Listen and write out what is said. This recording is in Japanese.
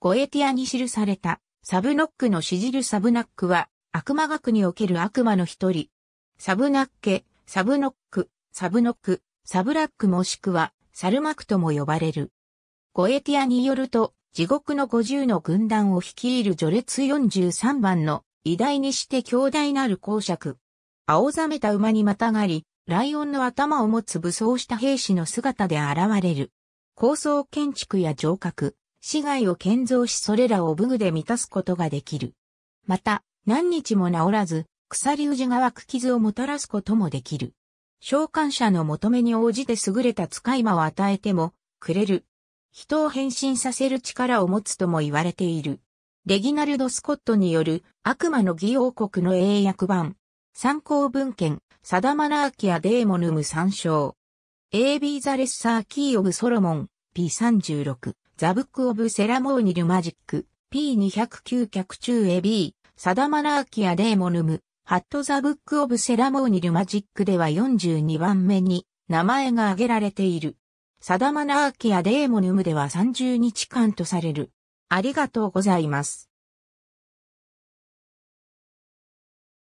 ゴエティアに記された、サブノックの詩じるサブナックは、悪魔学における悪魔の一人。サブナッケ、サブノック、サブノック、サブラックもしくは、サルマクとも呼ばれる。ゴエティアによると、地獄の50の軍団を率いる序列43番の偉大にして強大なる公爵。青ざめた馬にまたがり、ライオンの頭を持つ武装した兵士の姿で現れる。高層建築や城郭、市街を建造しそれらを武具で満たすことができる。また、何日も治らず、鎖氏が湧く傷をもたらすこともできる。召喚者の求めに応じて優れた使い魔を与えても、くれる。人を変身させる力を持つとも言われている。レギナルド・スコットによる悪魔の義王国の英訳版。参考文献、サダマナーキア・デーモヌム参照。AB ザ・レッサー・キー・オブ・ソロモン、P36。ザブック・オブ・セラモーニル・マジック、P209 脚中 AB、サダマナーキア・デーモヌム、ハット・ザブック・オブ・セラモーニル・マジックでは42番目に名前が挙げられている。サダマナーキア・デーモヌムでは30日間とされる。ありがとうございます。